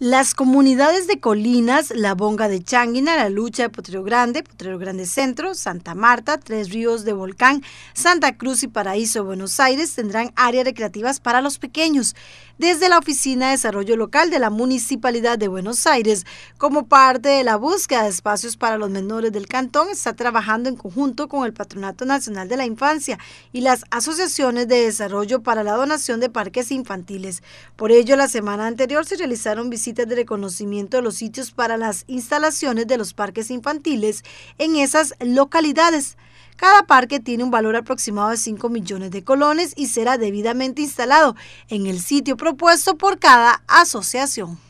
Las comunidades de Colinas, La Bonga de Changuina, La Lucha de Potrero Grande, Potrero Grande Centro, Santa Marta, Tres Ríos de Volcán, Santa Cruz y Paraíso de Buenos Aires tendrán áreas recreativas para los pequeños. Desde la Oficina de Desarrollo Local de la Municipalidad de Buenos Aires, como parte de la búsqueda de espacios para los menores del cantón, está trabajando en conjunto con el Patronato Nacional de la Infancia y las asociaciones de desarrollo para la donación de parques infantiles. Por ello, la semana anterior se realizaron visitas de reconocimiento de los sitios para las instalaciones de los parques infantiles en esas localidades. Cada parque tiene un valor aproximado de 5 millones de colones y será debidamente instalado en el sitio propuesto por cada asociación.